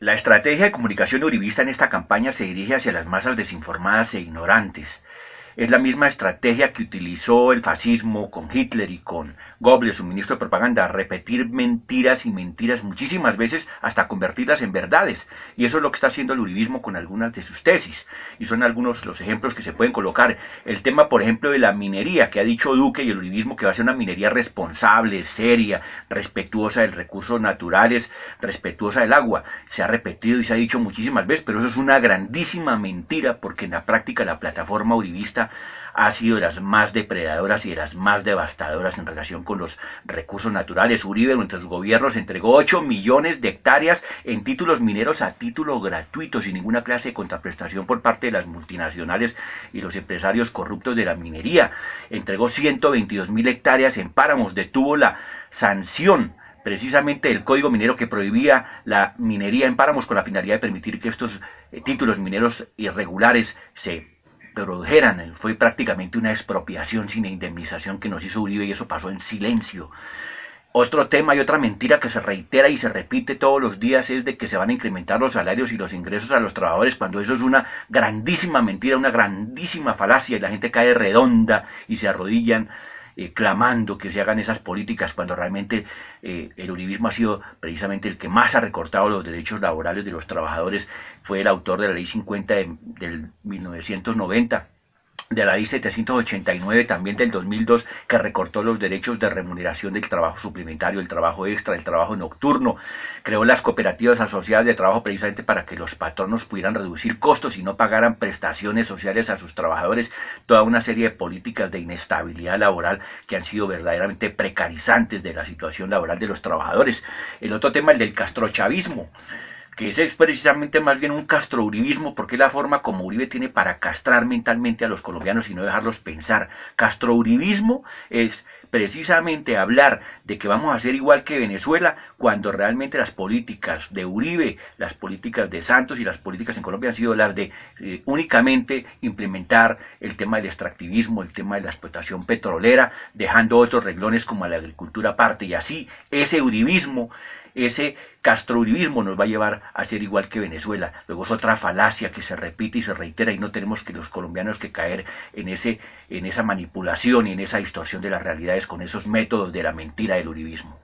La estrategia de comunicación uribista en esta campaña se dirige hacia las masas desinformadas e ignorantes es la misma estrategia que utilizó el fascismo con Hitler y con Goebbels, su ministro de propaganda, repetir mentiras y mentiras muchísimas veces hasta convertirlas en verdades. Y eso es lo que está haciendo el uribismo con algunas de sus tesis. Y son algunos los ejemplos que se pueden colocar. El tema, por ejemplo, de la minería, que ha dicho Duque y el uribismo que va a ser una minería responsable, seria, respetuosa de recursos naturales, respetuosa del agua. Se ha repetido y se ha dicho muchísimas veces, pero eso es una grandísima mentira porque en la práctica la plataforma uribista ha sido de las más depredadoras y de las más devastadoras en relación con los recursos naturales. Uribe, entre sus gobiernos, entregó 8 millones de hectáreas en títulos mineros a título gratuito, sin ninguna clase de contraprestación por parte de las multinacionales y los empresarios corruptos de la minería. Entregó 122.000 mil hectáreas en páramos, detuvo la sanción precisamente el código minero que prohibía la minería en páramos con la finalidad de permitir que estos eh, títulos mineros irregulares se produjeran. Eh, fue prácticamente una expropiación sin indemnización que nos hizo Uribe y eso pasó en silencio. Otro tema y otra mentira que se reitera y se repite todos los días es de que se van a incrementar los salarios y los ingresos a los trabajadores cuando eso es una grandísima mentira, una grandísima falacia y la gente cae redonda y se arrodillan eh, clamando que se hagan esas políticas cuando realmente eh, el uribismo ha sido precisamente el que más ha recortado los derechos laborales de los trabajadores, fue el autor de la ley 50 de, del 1990 de la ley 789 también del 2002 que recortó los derechos de remuneración del trabajo suplementario, el trabajo extra, el trabajo nocturno. Creó las cooperativas asociadas de trabajo precisamente para que los patronos pudieran reducir costos y no pagaran prestaciones sociales a sus trabajadores. Toda una serie de políticas de inestabilidad laboral que han sido verdaderamente precarizantes de la situación laboral de los trabajadores. El otro tema, el del castrochavismo que ese es precisamente más bien un castrouribismo, porque es la forma como Uribe tiene para castrar mentalmente a los colombianos y no dejarlos pensar. Castrouribismo es precisamente hablar de que vamos a ser igual que Venezuela, cuando realmente las políticas de Uribe, las políticas de Santos y las políticas en Colombia han sido las de eh, únicamente implementar el tema del extractivismo, el tema de la explotación petrolera, dejando otros reglones como la agricultura aparte. Y así, ese Uribismo ese Castro-Uribismo nos va a llevar a ser igual que Venezuela. Luego es otra falacia que se repite y se reitera y no tenemos que los colombianos que caer en, ese, en esa manipulación y en esa distorsión de las realidades con esos métodos de la mentira del uribismo.